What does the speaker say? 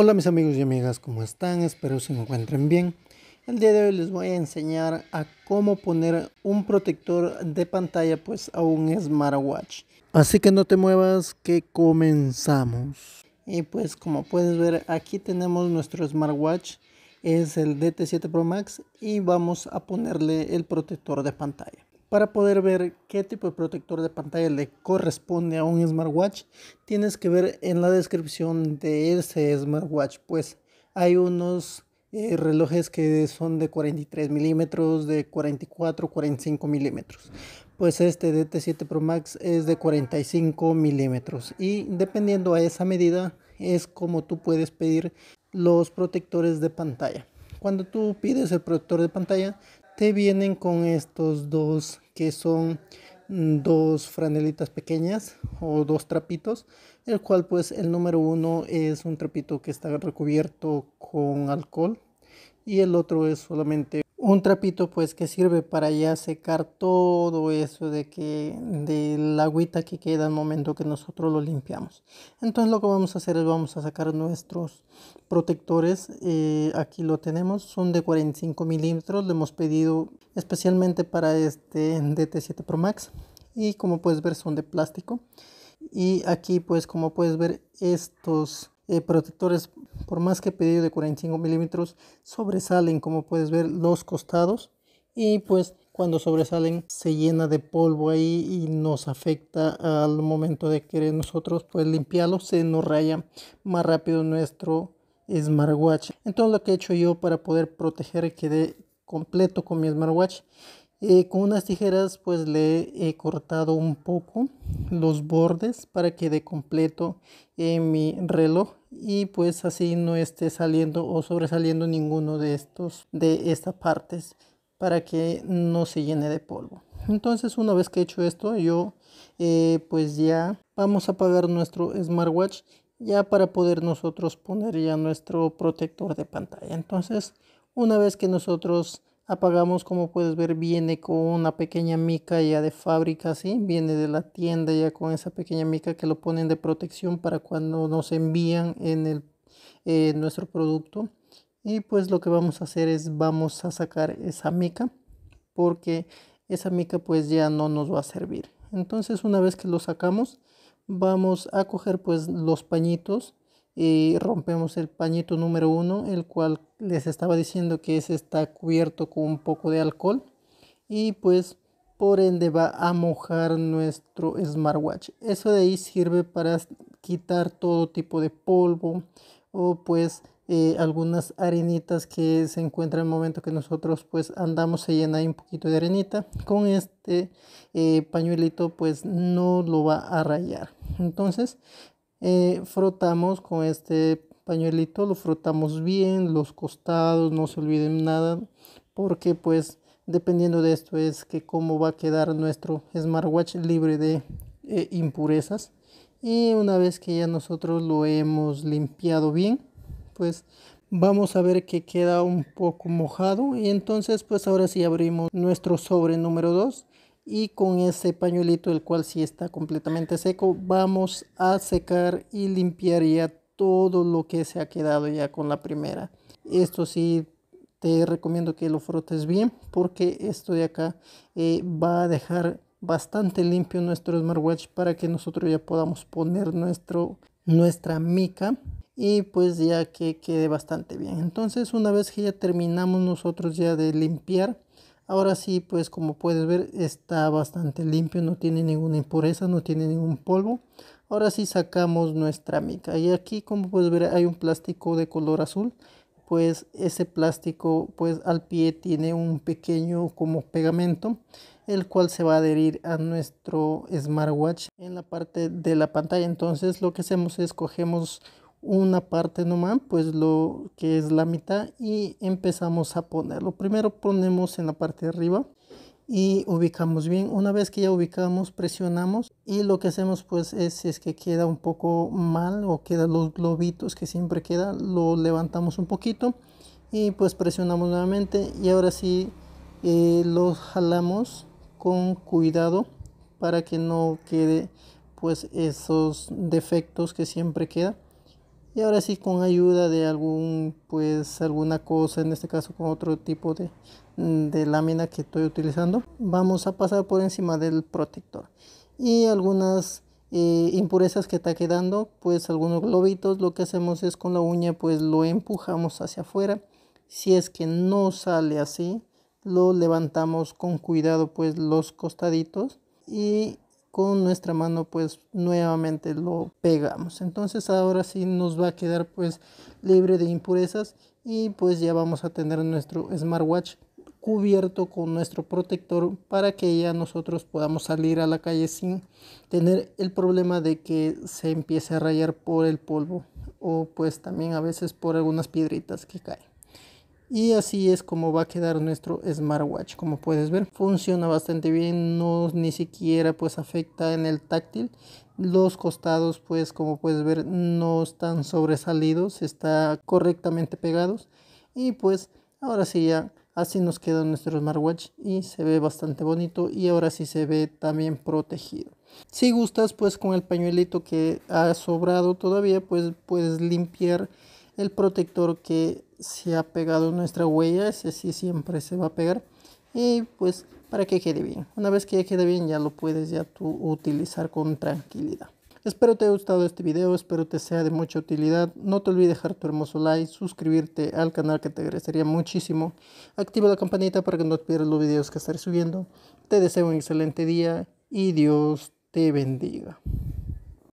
Hola mis amigos y amigas, ¿cómo están? Espero se encuentren bien. El día de hoy les voy a enseñar a cómo poner un protector de pantalla pues a un smartwatch. Así que no te muevas que comenzamos. Y pues como puedes ver aquí tenemos nuestro smartwatch, es el DT7 Pro Max y vamos a ponerle el protector de pantalla. Para poder ver qué tipo de protector de pantalla le corresponde a un smartwatch, tienes que ver en la descripción de ese smartwatch, pues hay unos eh, relojes que son de 43 milímetros, de 44, 45 milímetros. Pues este DT7 Pro Max es de 45 milímetros y dependiendo a esa medida es como tú puedes pedir los protectores de pantalla. Cuando tú pides el protector de pantalla, te vienen con estos dos que son mm, dos franelitas pequeñas o dos trapitos, el cual pues el número uno es un trapito que está recubierto con alcohol y el otro es solamente un trapito pues que sirve para ya secar todo eso de que la agüita que queda al momento que nosotros lo limpiamos entonces lo que vamos a hacer es vamos a sacar nuestros protectores eh, aquí lo tenemos son de 45 milímetros lo hemos pedido especialmente para este DT7 Pro Max y como puedes ver son de plástico y aquí pues como puedes ver estos eh, protectores, por más que pedido de 45 milímetros, sobresalen, como puedes ver, los costados. Y pues cuando sobresalen se llena de polvo ahí y nos afecta al momento de querer nosotros pues limpiarlo se nos raya más rápido nuestro smartwatch entonces lo que he hecho yo para poder proteger quede completo con mi smartwatch eh, con unas tijeras pues le he cortado un poco los bordes para que de completo en eh, mi reloj y pues así no esté saliendo o sobresaliendo ninguno de estos de estas partes para que no se llene de polvo entonces una vez que he hecho esto yo eh, pues ya vamos a apagar nuestro smartwatch ya para poder nosotros poner ya nuestro protector de pantalla entonces una vez que nosotros apagamos como puedes ver viene con una pequeña mica ya de fábrica ¿sí? viene de la tienda ya con esa pequeña mica que lo ponen de protección para cuando nos envían en el eh, nuestro producto y pues lo que vamos a hacer es vamos a sacar esa mica porque esa mica pues ya no nos va a servir entonces una vez que lo sacamos vamos a coger pues los pañitos y rompemos el pañito número uno, el cual les estaba diciendo que ese está cubierto con un poco de alcohol y pues por ende va a mojar nuestro smartwatch. Eso de ahí sirve para quitar todo tipo de polvo o pues eh, algunas arenitas que se encuentran en el momento que nosotros pues andamos se llena un poquito de arenita con este eh, pañuelito pues no lo va a rayar entonces eh, frotamos con este pañuelito, lo frotamos bien, los costados, no se olviden nada, porque pues dependiendo de esto es que cómo va a quedar nuestro smartwatch libre de eh, impurezas. Y una vez que ya nosotros lo hemos limpiado bien, pues vamos a ver que queda un poco mojado y entonces pues ahora sí abrimos nuestro sobre número 2 y con ese pañuelito el cual si está completamente seco vamos a secar y limpiar ya todo lo que se ha quedado ya con la primera esto sí te recomiendo que lo frotes bien porque esto de acá eh, va a dejar bastante limpio nuestro smartwatch para que nosotros ya podamos poner nuestro nuestra mica y pues ya que quede bastante bien entonces una vez que ya terminamos nosotros ya de limpiar Ahora sí, pues como puedes ver, está bastante limpio, no tiene ninguna impureza, no tiene ningún polvo. Ahora sí sacamos nuestra mica. Y aquí, como puedes ver, hay un plástico de color azul. Pues ese plástico, pues al pie tiene un pequeño como pegamento, el cual se va a adherir a nuestro smartwatch en la parte de la pantalla. Entonces lo que hacemos es cogemos una parte nomás, pues lo que es la mitad y empezamos a ponerlo. Primero ponemos en la parte de arriba y ubicamos bien. Una vez que ya ubicamos, presionamos y lo que hacemos pues es es que queda un poco mal o quedan los globitos que siempre quedan, lo levantamos un poquito y pues presionamos nuevamente y ahora sí eh, los jalamos con cuidado para que no quede pues esos defectos que siempre queda y ahora sí con ayuda de algún pues alguna cosa en este caso con otro tipo de, mm, lámina que estoy utilizando vamos a pasar por encima del protector y algunas eh, impurezas que está quedando pues algunos globitos lo que hacemos es con la uña pues lo empujamos hacia afuera si es que no sale así lo levantamos con cuidado pues los costaditos y con nuestra mano pues nuevamente lo pegamos entonces ahora sí nos va a quedar pues libre de impurezas y pues ya vamos a tener nuestro smartwatch cubierto con nuestro protector para que ya nosotros podamos salir a la calle sin tener el problema de que se empiece a rayar por el polvo o pues también a veces por algunas piedritas que caen. Y así es como va a quedar nuestro smartwatch, como puedes ver. Funciona bastante bien, no ni siquiera pues afecta en el táctil. Los costados pues como puedes ver no están sobresalidos, está correctamente pegados. Y pues ahora sí ya así nos queda nuestro smartwatch y se ve bastante bonito y ahora sí se ve también protegido. Si gustas pues con el pañuelito que ha sobrado todavía pues puedes limpiar el protector que se ha pegado en nuestra huella, ese sí siempre se va a pegar y pues para que quede bien. Una vez que ya quede bien ya lo puedes ya tú utilizar con tranquilidad. Espero te haya gustado este video, espero te sea de mucha utilidad. No te olvides dejar tu hermoso like, suscribirte al canal que te agradecería muchísimo. Activa la campanita para que no te pierdas los videos que estaré subiendo. Te deseo un excelente día y Dios te bendiga.